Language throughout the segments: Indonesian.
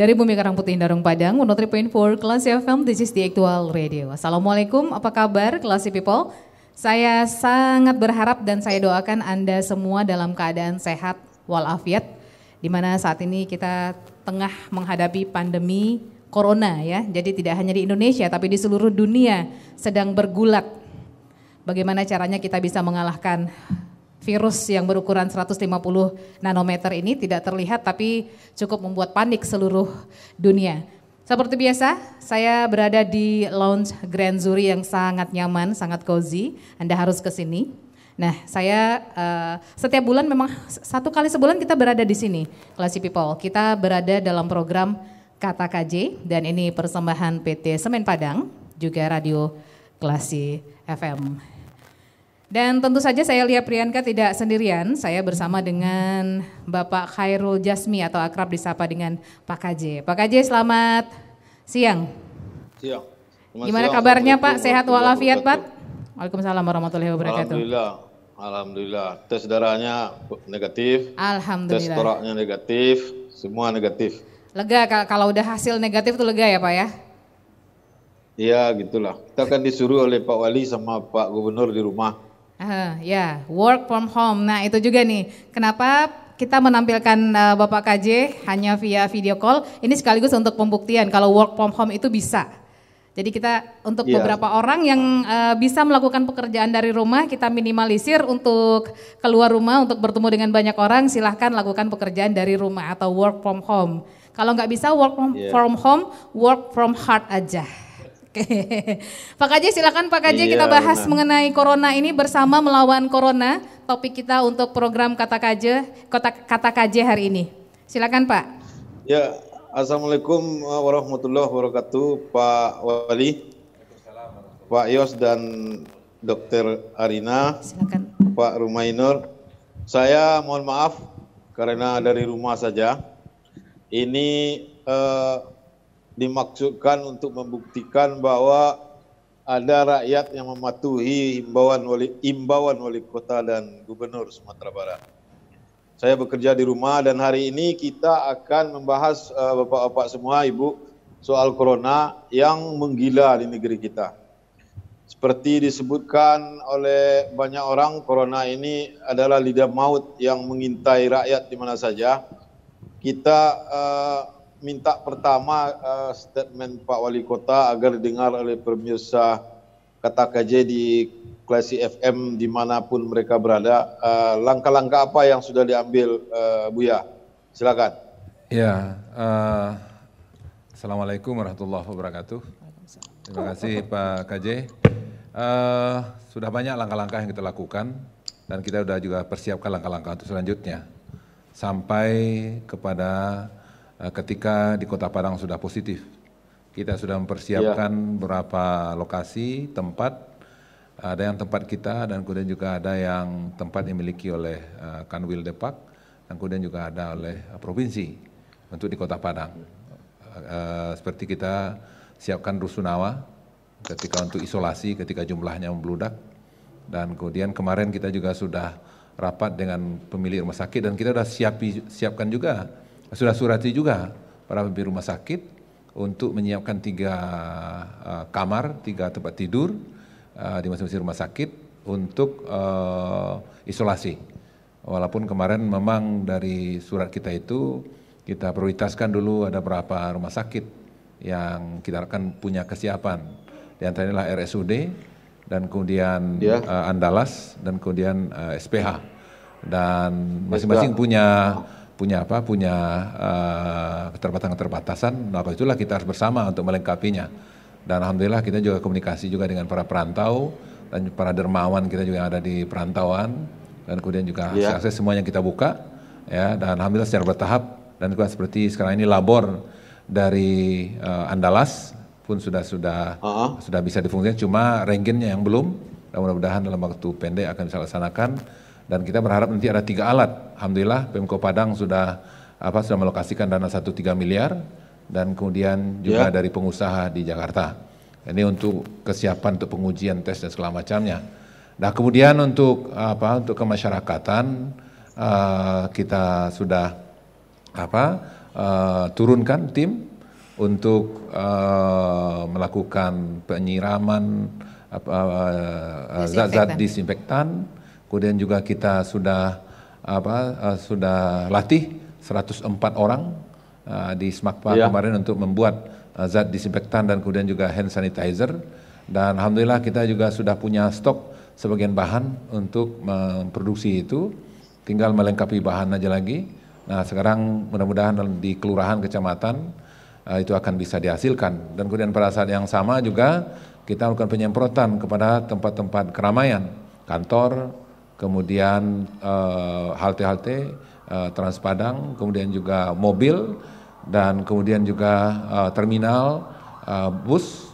Dari Bumi Karang Putih Darung Padang, 103.4 kelasnya FM, this is the actual radio. Assalamualaikum, apa kabar Kelas People? Saya sangat berharap dan saya doakan Anda semua dalam keadaan sehat walafiat, di mana saat ini kita tengah menghadapi pandemi corona ya. Jadi tidak hanya di Indonesia tapi di seluruh dunia sedang bergulat. Bagaimana caranya kita bisa mengalahkan virus yang berukuran 150 nanometer ini tidak terlihat tapi cukup membuat panik seluruh dunia. Seperti biasa, saya berada di lounge Grand Zuri yang sangat nyaman, sangat cozy. Anda harus ke sini. Nah, saya uh, setiap bulan memang satu kali sebulan kita berada di sini, Classy People. Kita berada dalam program Kata KJ dan ini persembahan PT Semen Padang juga Radio Klasi FM. Dan tentu saja saya lihat Priyanka tidak sendirian, saya bersama dengan Bapak Khairul Jasmi atau akrab disapa dengan Pak KJ. Pak KJ selamat siang. Siang. Selamat Gimana siang. kabarnya Pak? Sehat walafiat Pak? Waalaikumsalam warahmatullahi wabarakatuh. Alhamdulillah. Alhamdulillah. Tes darahnya negatif. Alhamdulillah. Tes toraknya negatif, semua negatif. Lega kalau udah hasil negatif tuh lega ya Pak ya? Iya gitulah. Kita kan disuruh oleh Pak Wali sama Pak Gubernur di rumah Uh, ya, yeah. work from home. Nah itu juga nih, kenapa kita menampilkan uh, Bapak KJ hanya via video call. Ini sekaligus untuk pembuktian kalau work from home itu bisa. Jadi kita untuk yeah. beberapa orang yang uh, bisa melakukan pekerjaan dari rumah kita minimalisir untuk keluar rumah untuk bertemu dengan banyak orang silahkan lakukan pekerjaan dari rumah atau work from home. Kalau nggak bisa work from, yeah. from home, work from heart aja. Oke. Pak Kaji silakan Pak Kaji iya, kita bahas benar. mengenai corona ini bersama melawan corona, topik kita untuk program Kata Kaji, Kota Kata Kaji hari ini. Silakan Pak. Ya, Assalamualaikum eh, warahmatullahi wabarakatuh Pak Wali. Pak Yos dan Dr. Arina. Silakan. Pak Rumainur. Saya mohon maaf karena dari rumah saja. Ini uh, dimaksudkan untuk membuktikan bahwa ada rakyat yang mematuhi imbauan wali, imbauan wali kota dan gubernur Sumatera Barat. Saya bekerja di rumah dan hari ini kita akan membahas uh, bapak-bapak semua, ibu soal corona yang menggila di negeri kita. Seperti disebutkan oleh banyak orang, corona ini adalah lidah maut yang mengintai rakyat di mana saja. Kita uh, minta pertama uh, statement Pak Wali Kota agar didengar oleh pemirsa kata KJ di Klasi FM dimanapun mereka berada. Eh, langkah-langkah uh, apa yang sudah diambil uh, Buya? Silakan. Ya, uh, Assalamualaikum warahmatullahi wabarakatuh. Terima kasih Pak KJ. Uh, sudah banyak langkah-langkah yang kita lakukan dan kita sudah juga persiapkan langkah-langkah untuk selanjutnya sampai kepada Eh, ketika di Kota Padang sudah positif. Kita sudah mempersiapkan ya. beberapa lokasi, tempat, ada yang tempat kita dan kemudian juga ada yang tempat dimiliki oleh eh, Kanwil Depak dan kemudian juga ada oleh eh, provinsi untuk di Kota Padang. seperti kita siapkan rusunawa ketika untuk isolasi ketika jumlahnya membludak dan kemudian kemarin kita juga sudah rapat dengan pemilik rumah sakit dan kita sudah siapi, siapkan juga sudah surati juga para pemimpin rumah sakit untuk menyiapkan tiga uh, kamar, tiga tempat tidur uh, di masing-masing rumah sakit untuk uh, isolasi. Walaupun kemarin memang dari surat kita itu kita prioritaskan dulu ada berapa rumah sakit yang kita akan punya kesiapan. Di antaranya adalah RSUD dan kemudian ya. uh, Andalas dan kemudian uh, SPH dan masing-masing punya punya apa punya uh, keterbatasan-keterbatasan maka itulah kita harus bersama untuk melengkapinya dan alhamdulillah kita juga komunikasi juga dengan para perantau dan para dermawan kita juga yang ada di perantauan dan kemudian juga yeah. akses semuanya kita buka ya dan alhamdulillah secara bertahap dan juga seperti sekarang ini labor dari uh, Andalas pun sudah sudah uh -huh. sudah bisa difungsikan cuma rengginnya yang belum dan mudah-mudahan dalam waktu pendek akan bisa laksanakan dan kita berharap nanti ada tiga alat. Alhamdulillah Pemko Padang sudah apa sudah melokasikan dana 13 miliar dan kemudian juga yeah. dari pengusaha di Jakarta. Ini untuk kesiapan untuk pengujian tes dan segala macamnya. Nah kemudian untuk apa untuk kemasyarakatan uh, kita sudah apa uh, turunkan tim untuk uh, melakukan penyiraman zat-zat uh, uh, disinfektan. disinfektan Kemudian juga kita sudah apa uh, sudah latih 104 orang uh, di Smakpa ya. kemarin untuk membuat uh, zat disinfektan dan kemudian juga hand sanitizer dan alhamdulillah kita juga sudah punya stok sebagian bahan untuk memproduksi itu tinggal melengkapi bahan aja lagi. Nah, sekarang mudah-mudahan di kelurahan kecamatan uh, itu akan bisa dihasilkan dan kemudian pada saat yang sama juga kita melakukan penyemprotan kepada tempat-tempat keramaian, kantor, kemudian eh, halte-halte eh, Transpadang, kemudian juga mobil dan kemudian juga eh, terminal bus,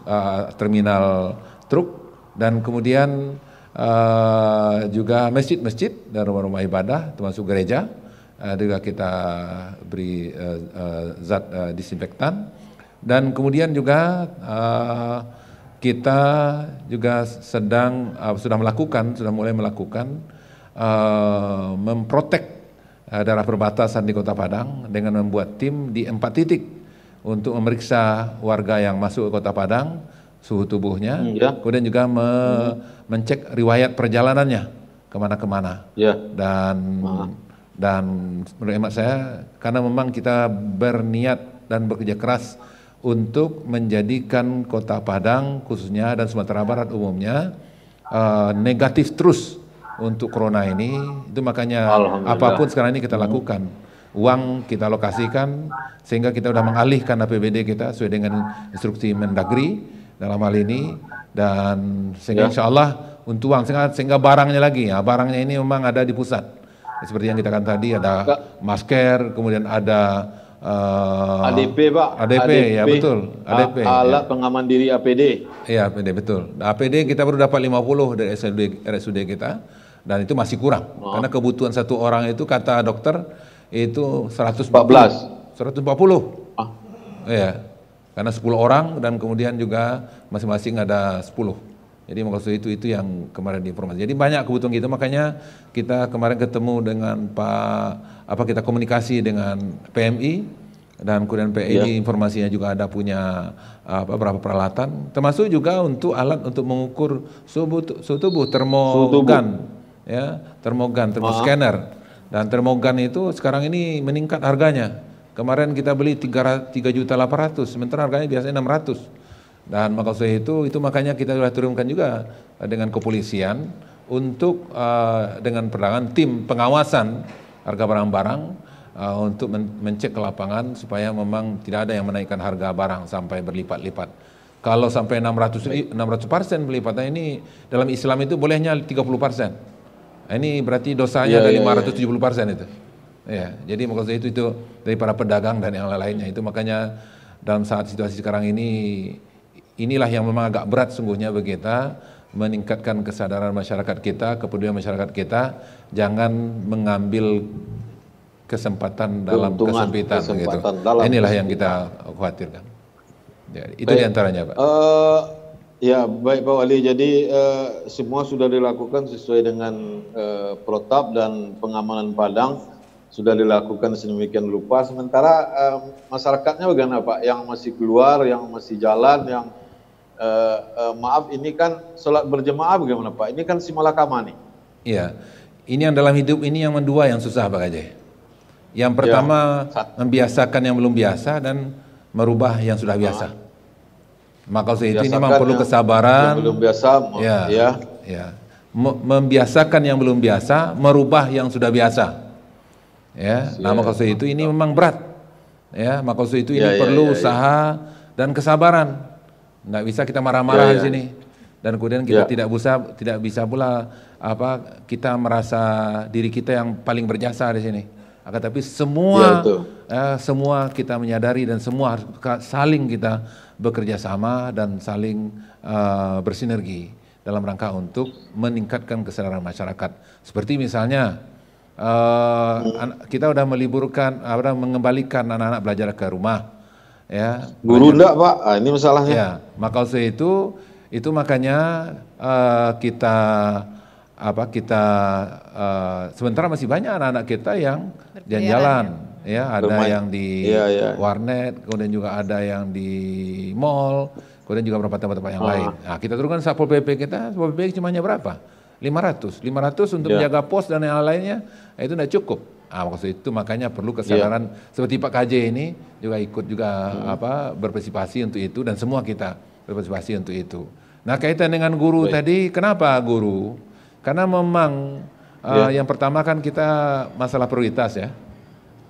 terminal truk dan kemudian uh, juga masjid-masjid dan rumah-rumah ibadah termasuk gereja uh, juga kita beri uh, uh, zat uh, disinfektan dan kemudian juga uh, kita juga sedang uh, sudah melakukan sudah mulai melakukan uh, memprotek uh, daerah perbatasan di Kota Padang dengan membuat tim di empat titik untuk memeriksa warga yang masuk ke Kota Padang suhu tubuhnya, ya. kemudian juga me hmm. mencek riwayat perjalanannya kemana-kemana. Ya. Dan dan menurut hemat saya karena memang kita berniat dan bekerja keras untuk menjadikan Kota Padang khususnya dan Sumatera Barat umumnya uh, negatif terus untuk corona ini itu makanya apapun sekarang ini kita hmm. lakukan uang kita lokasikan sehingga kita sudah mengalihkan APBD kita sesuai dengan instruksi Mendagri dalam hal ini dan sehingga ya. insya Allah untuk uang sehingga, sehingga barangnya lagi ya barangnya ini memang ada di pusat seperti yang kita katakan tadi ada ya. masker kemudian ada uh, eh, ADP pak ADP, ADP ya betul ADP ya. alat ya. pengaman diri APD ya APD betul APD kita baru dapat 50 dari RSUD, RSUD kita dan itu masih kurang oh. karena kebutuhan satu orang itu kata dokter itu 114 140 ah. ya karena 10 orang dan kemudian juga masing-masing ada 10 jadi maksud itu itu yang kemarin diinformasi jadi banyak kebutuhan gitu makanya kita kemarin ketemu dengan Pak apa kita komunikasi dengan PMI dan kemudian PMI yeah. informasinya juga ada punya apa berapa peralatan termasuk juga untuk alat untuk mengukur suhu, suhu tubuh termogan ya termogan termoscanner ah. dan termogan itu sekarang ini meningkat harganya kemarin kita beli tiga juta ratus sementara harganya biasanya enam ratus dan maksudnya itu itu makanya kita sudah turunkan juga dengan kepolisian untuk eh, dengan perdagangan tim pengawasan harga barang-barang eh, untuk men mencek ke lapangan supaya memang tidak ada yang menaikkan harga barang sampai berlipat-lipat. Kalau sampai enam ratus persen berlipatnya ini dalam Islam itu bolehnya tiga puluh persen. Eh, ini berarti dosanya ya, ada ya, 570 persen itu. Ya, jadi maksud itu itu dari para pedagang dan yang lainnya itu makanya dalam saat situasi sekarang ini inilah yang memang agak berat sungguhnya bagi kita meningkatkan kesadaran masyarakat kita, kepedulian masyarakat kita, jangan mengambil kesempatan dalam Keuntungan, kesempitan, gitu. kesempatan gitu. Dalam Inilah kesempitan. yang kita khawatirkan. Ya, itu Baik. diantaranya, Pak. Uh, Ya, baik Pak Wali. Jadi uh, semua sudah dilakukan sesuai dengan uh, protap dan pengamanan padang sudah dilakukan sedemikian lupa. Sementara uh, masyarakatnya bagaimana Pak? Yang masih keluar, yang masih jalan, yang uh, uh, maaf ini kan sholat berjemaah bagaimana Pak? Ini kan simalakama nih. Iya, ini yang dalam hidup ini yang mendua yang susah Pak Gajah. Yang pertama ya. membiasakan yang belum biasa dan merubah yang sudah biasa. Nah. Maka itu ini memang perlu kesabaran. belum biasa, ya, ya. ya. Membiasakan yang belum biasa, merubah yang sudah biasa. Ya, nah maka ya. itu ini memang berat. Ya, maka itu ini ya, ya, perlu ya, ya, usaha ya. dan kesabaran. Tidak bisa kita marah-marah ya, ya. di sini. Dan kemudian kita ya. tidak bisa tidak bisa pula apa kita merasa diri kita yang paling berjasa di sini. Akan tapi semua ya, eh, semua kita menyadari dan semua harus saling kita bekerja sama dan saling eh, bersinergi dalam rangka untuk meningkatkan kesadaran masyarakat. Seperti misalnya eh, kita sudah meliburkan, sudah mengembalikan anak-anak belajar ke rumah. Ya, guru enggak pak, ah, ini masalahnya. Ya, maka itu itu makanya uh, kita apa kita uh, sementara masih banyak anak-anak kita yang jalan-jalan ya. ya ada Bermain. yang di ya, ya. warnet kemudian juga ada yang di mall kemudian juga beberapa tempat-tempat yang ah. lain nah kita turunkan satpol pp kita satpol pp cuma hanya berapa 500 500 untuk ya. menjaga pos dan yang lainnya nah, itu tidak cukup nah, maksud itu makanya perlu kesadaran ya. seperti Pak KJ ini juga ikut juga hmm. apa berpartisipasi untuk itu dan semua kita berpartisipasi untuk itu nah kaitan dengan guru Baik. tadi kenapa guru karena memang uh, yeah. yang pertama kan kita masalah prioritas ya.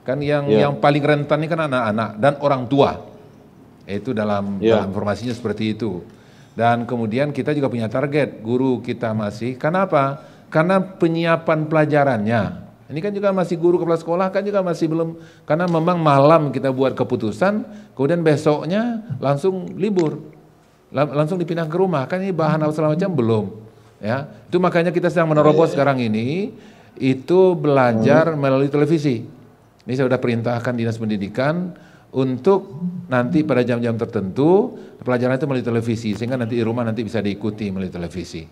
Kan yang yeah. yang paling rentan ini kan anak-anak dan orang tua. Itu dalam yeah. dalam informasinya seperti itu. Dan kemudian kita juga punya target guru kita masih. Karena apa? Karena penyiapan pelajarannya. Ini kan juga masih guru kepala sekolah kan juga masih belum karena memang malam kita buat keputusan, kemudian besoknya langsung libur. Langsung dipindah ke rumah. Kan ini bahan apa segala macam belum. Ya, itu makanya kita sedang menerobos iya. sekarang ini itu belajar hmm. melalui televisi. Ini saya sudah perintahkan dinas pendidikan untuk nanti pada jam-jam tertentu pelajaran itu melalui televisi sehingga nanti di rumah nanti bisa diikuti melalui televisi.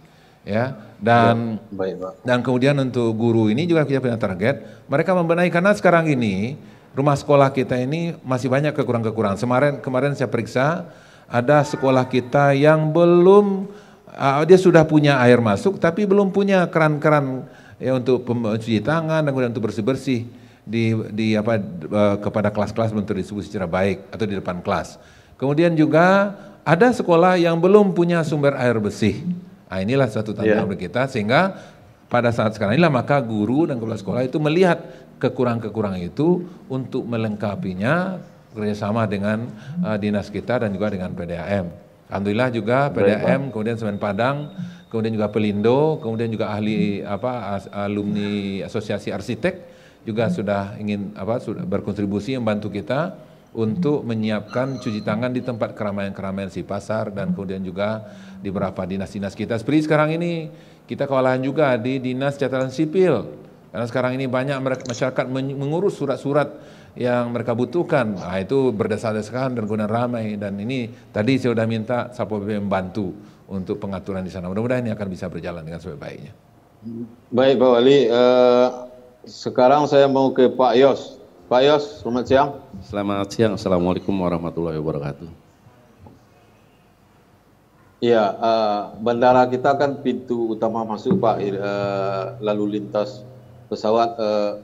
Ya, dan ya, baik, Pak. dan kemudian untuk guru ini juga kita punya target, mereka membenahi karena sekarang ini rumah sekolah kita ini masih banyak kekurangan-kekurangan. Kemarin kemarin saya periksa ada sekolah kita yang belum uh, dia sudah punya air masuk tapi belum punya keran-keran ya untuk mencuci tangan dan kemudian untuk bersih-bersih di di apa uh, kepada kelas-kelas untuk disebut secara baik atau di depan kelas. Kemudian juga ada sekolah yang belum punya sumber air bersih. Nah, inilah suatu tantangan yeah. kita sehingga pada saat sekarang inilah maka guru dan kepala sekolah itu melihat kekurangan-kekurangan itu untuk melengkapinya kerjasama dengan uh, dinas kita dan juga dengan PDAM. Alhamdulillah juga PDM, kemudian Semen Padang, kemudian juga Pelindo, kemudian juga ahli apa alumni Asosiasi Arsitek juga sudah ingin apa sudah berkontribusi membantu kita untuk menyiapkan cuci tangan di tempat keramaian-keramaian si pasar dan kemudian juga di beberapa dinas-dinas kita. Seperti sekarang ini kita kewalahan juga di dinas catatan sipil karena sekarang ini banyak masyarakat mengurus surat-surat yang mereka butuhkan. Nah, itu berdasarkan dan guna ramai dan ini tadi saya sudah minta Satpol PP membantu untuk pengaturan di sana. Mudah-mudahan ini akan bisa berjalan dengan sebaik-baiknya. Baik Pak Wali, uh, sekarang saya mau ke Pak Yos. Pak Yos, selamat siang. Selamat siang, Assalamualaikum warahmatullahi wabarakatuh. Ya, uh, bandara kita kan pintu utama masuk Pak, uh, lalu lintas pesawat uh,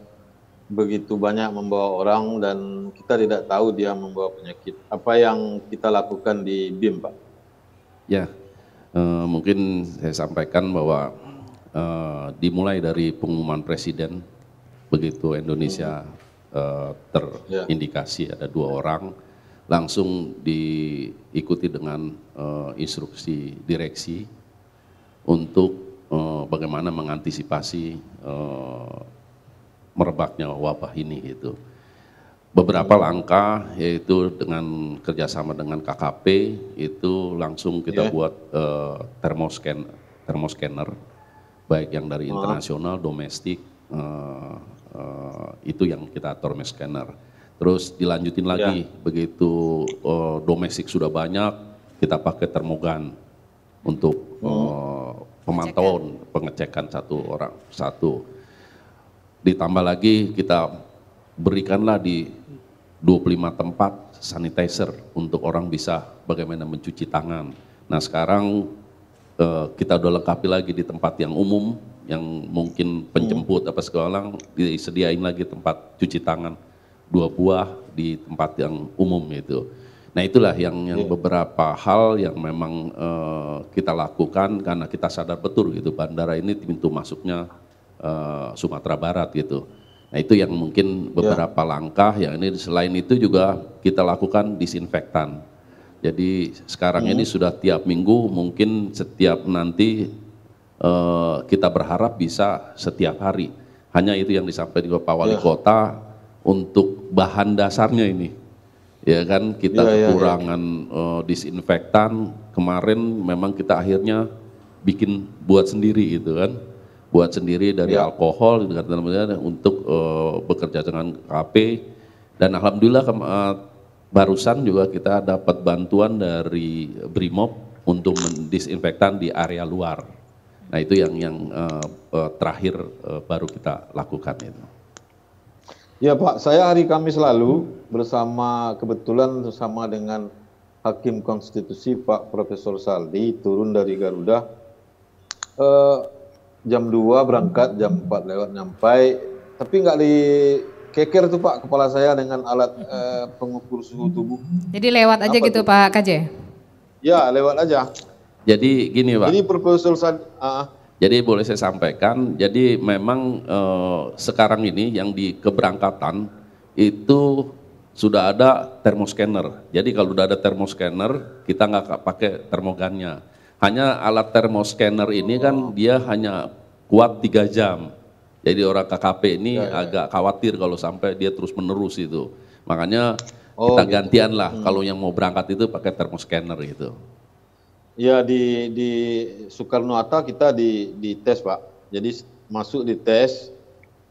begitu banyak membawa orang dan kita tidak tahu dia membawa penyakit. Apa yang kita lakukan di BIM, Pak? Ya, e, mungkin saya sampaikan bahwa e, dimulai dari pengumuman Presiden, begitu Indonesia hmm. e, terindikasi ya. ada dua orang, langsung diikuti dengan e, instruksi direksi untuk e, bagaimana mengantisipasi e, merebaknya wabah ini itu. Beberapa langkah yaitu dengan kerjasama dengan KKP itu langsung kita yeah. buat uh, eh, termoscan termoscanner baik yang dari oh. internasional, domestik uh, uh, itu yang kita termoscanner. Terus dilanjutin ya. lagi yeah. begitu uh, domestik sudah banyak kita pakai termogan untuk hmm. uh, pemantauan pengecekan satu orang satu ditambah lagi kita berikanlah di 25 tempat sanitizer untuk orang bisa bagaimana mencuci tangan. Nah sekarang eh, kita udah lengkapi lagi di tempat yang umum, yang mungkin penjemput apa segala disediain lagi tempat cuci tangan dua buah di tempat yang umum itu. Nah itulah yang yang iya. beberapa hal yang memang eh, kita lakukan karena kita sadar betul gitu bandara ini pintu masuknya Eh, Sumatera Barat gitu. Nah itu yang mungkin beberapa ya. langkah yang ini selain itu juga kita lakukan disinfektan. Jadi sekarang hmm. ini sudah tiap minggu mungkin setiap nanti uh, kita berharap bisa setiap hari. Hanya itu yang disampaikan Pak Wali ya. Kota untuk bahan dasarnya ini. Ya kan kita ya, ya, ya. kekurangan ya. disinfektan kemarin memang kita akhirnya bikin buat sendiri gitu kan buat sendiri dari ya. alkohol gitu, ya, untuk uh, bekerja dengan KP dan alhamdulillah uh, barusan juga kita dapat bantuan dari Brimob untuk mendisinfektan di area luar. Nah itu yang yang uh, uh, terakhir uh, baru kita lakukan itu. Ya Pak, saya hari Kamis lalu bersama kebetulan bersama dengan Hakim Konstitusi Pak Profesor Saldi turun dari Garuda. Uh, jam 2 berangkat jam 4 lewat nyampai tapi nggak di keker tuh pak kepala saya dengan alat eh, pengukur suhu tubuh jadi lewat aja Apa gitu tuh? pak KJ ya lewat aja jadi gini pak Ini proposal uh, ah, ah. jadi boleh saya sampaikan jadi memang eh, sekarang ini yang di keberangkatan itu sudah ada thermoscanner jadi kalau udah ada thermoscanner kita nggak pakai termogannya hanya alat termoscanner ini kan oh. dia hanya kuat tiga jam. Jadi orang KKP ini ya, ya. agak khawatir kalau sampai dia terus menerus itu. Makanya oh, kita gitu. gantian lah hmm. kalau yang mau berangkat itu pakai termoscanner itu. Ya di di Soekarno Hatta kita di di tes pak. Jadi masuk di tes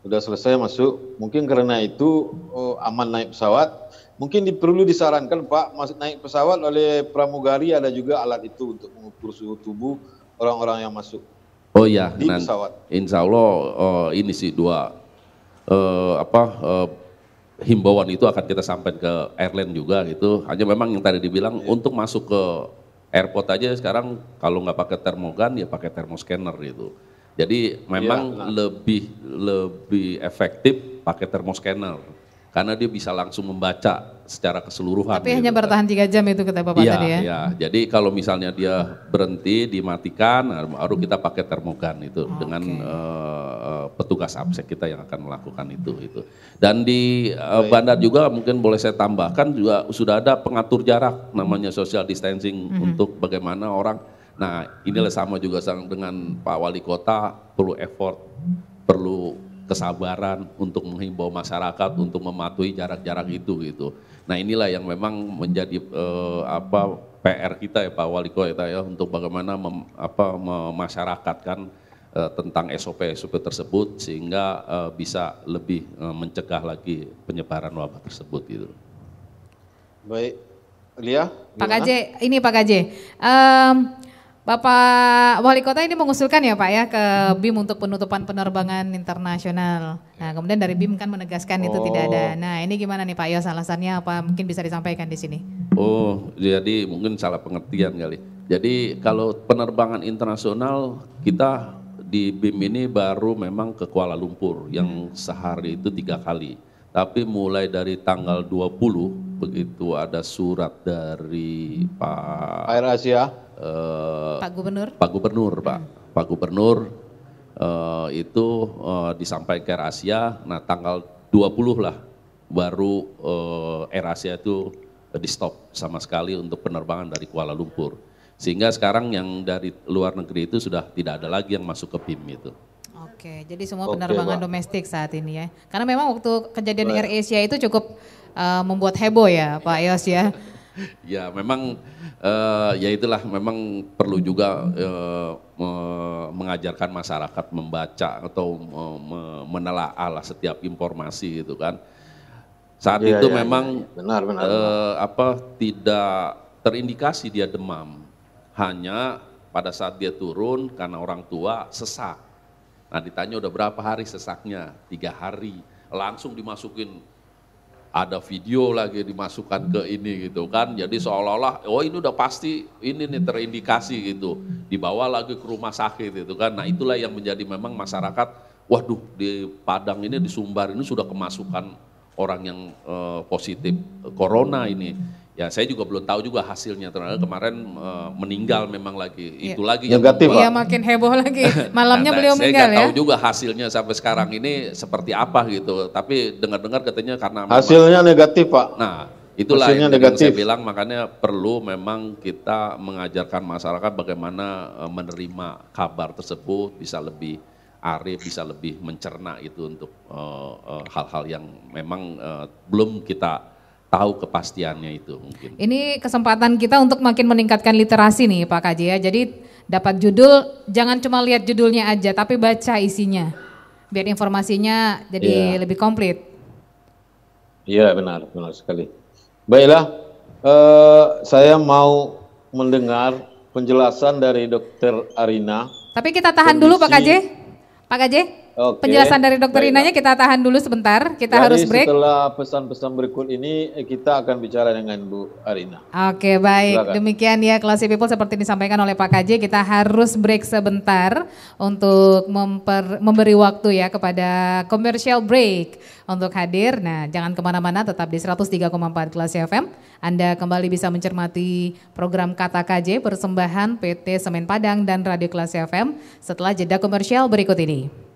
sudah selesai masuk. Mungkin karena itu oh, aman naik pesawat. Mungkin perlu disarankan Pak masuk naik pesawat oleh pramugari ada juga alat itu untuk mengukur suhu tubuh orang-orang yang masuk. Oh iya, di nanti, pesawat. Insya Allah oh, ini sih dua eh, apa eh, himbauan itu akan kita sampaikan ke airline juga gitu. Hanya memang yang tadi dibilang ya. untuk masuk ke airport aja sekarang kalau nggak pakai termogan ya pakai termoscanner gitu. Jadi memang ya, nah. lebih lebih efektif pakai thermoscanner karena dia bisa langsung membaca secara keseluruhan. Tapi gitu hanya kan. bertahan tiga jam itu kata bapak ya, tadi ya. Iya, jadi kalau misalnya dia berhenti dimatikan, nah, baru kita pakai termogan itu oh, dengan uh, petugas absek kita yang akan melakukan itu itu. Dan di uh, bandar juga mungkin boleh saya tambahkan juga sudah ada pengatur jarak namanya social distancing mm -hmm. untuk bagaimana orang Nah inilah hmm. sama juga dengan Pak Wali Kota perlu effort, perlu kesabaran untuk menghimbau masyarakat untuk mematuhi jarak-jarak itu gitu. Nah inilah yang memang menjadi eh, apa PR kita ya Pak Wali Kota ya untuk bagaimana mem, apa memasyarakatkan eh, tentang SOP SOP tersebut sehingga eh, bisa lebih eh, mencegah lagi penyebaran wabah tersebut gitu. Baik, Lia. Pak Gaje, ini Pak Gaje. Um, Bapak Wali Kota ini mengusulkan ya Pak ya ke BIM untuk penutupan penerbangan internasional. Nah kemudian dari BIM kan menegaskan oh. itu tidak ada. Oh. Nah ini gimana nih Pak Yos ya, alasannya apa mungkin bisa disampaikan di sini? Oh jadi mungkin salah pengertian kali. Jadi kalau penerbangan internasional kita di BIM ini baru memang ke Kuala Lumpur yang hmm. sehari itu tiga kali. Tapi mulai dari tanggal 20 begitu ada surat dari Pak Air Asia Eh, Pak Gubernur. Pak Gubernur, Pak. Hmm. Pak Gubernur uh, itu uh, disampaikan ke Asia. Nah, tanggal 20 lah baru uh, Asia itu di stop sama sekali untuk penerbangan dari Kuala Lumpur. Sehingga sekarang yang dari luar negeri itu sudah tidak ada lagi yang masuk ke PIM itu. Oke, jadi semua penerbangan Pak. domestik saat ini ya. Karena memang waktu kejadian Baik. Air Asia itu cukup uh, membuat heboh ya Pak Yos ya. ya memang uh, ya itulah memang perlu juga uh, me mengajarkan masyarakat membaca atau me menelaah lah setiap informasi gitu kan. Saat ya, itu ya, memang ya, benar benar. Uh, apa tidak terindikasi dia demam. Hanya pada saat dia turun karena orang tua sesak. Nah ditanya udah berapa hari sesaknya? Tiga hari. Langsung dimasukin ada video lagi dimasukkan ke ini gitu kan. Jadi seolah-olah oh ini udah pasti ini nih terindikasi gitu. Dibawa lagi ke rumah sakit gitu kan. Nah, itulah yang menjadi memang masyarakat waduh di Padang ini di Sumbar ini sudah kemasukan orang yang uh, positif corona ini ya saya juga belum tahu juga hasilnya ternyata hmm. kemarin uh, meninggal memang lagi ya. itu lagi negatif ya makin heboh lagi malamnya nah, beliau saya meninggal saya ya tahu juga hasilnya sampai sekarang ini seperti apa gitu tapi dengar-dengar katanya karena hasilnya memang, negatif pak nah itulah hasilnya yang negatif. saya bilang makanya perlu memang kita mengajarkan masyarakat bagaimana eh, menerima kabar tersebut bisa lebih Arif bisa lebih mencerna itu untuk eh, hal-hal uh, uh, yang memang uh, belum kita tahu kepastiannya itu mungkin. Ini kesempatan kita untuk makin meningkatkan literasi nih Pak Kaji ya. Jadi dapat judul jangan cuma lihat judulnya aja tapi baca isinya. Biar informasinya jadi ya. lebih komplit. Iya benar, benar sekali. Baiklah, eh, saya mau mendengar penjelasan dari Dokter Arina. Tapi kita tahan kondisi, dulu Pak Kaji. Pak Kaji, Okay. Penjelasan dari dokter Baiklah. Inanya kita tahan dulu sebentar. Kita Jadi harus break. Setelah pesan-pesan berikut ini eh, kita akan bicara dengan Bu Arina. Oke, baik. Silakan. Demikian ya Classy People seperti disampaikan oleh Pak KJ, kita harus break sebentar untuk memper, memberi waktu ya kepada commercial break untuk hadir. Nah, jangan kemana-mana, tetap di 103,4 Classy FM. Anda kembali bisa mencermati program Kata KJ persembahan PT Semen Padang dan Radio Classy FM setelah jeda komersial berikut ini.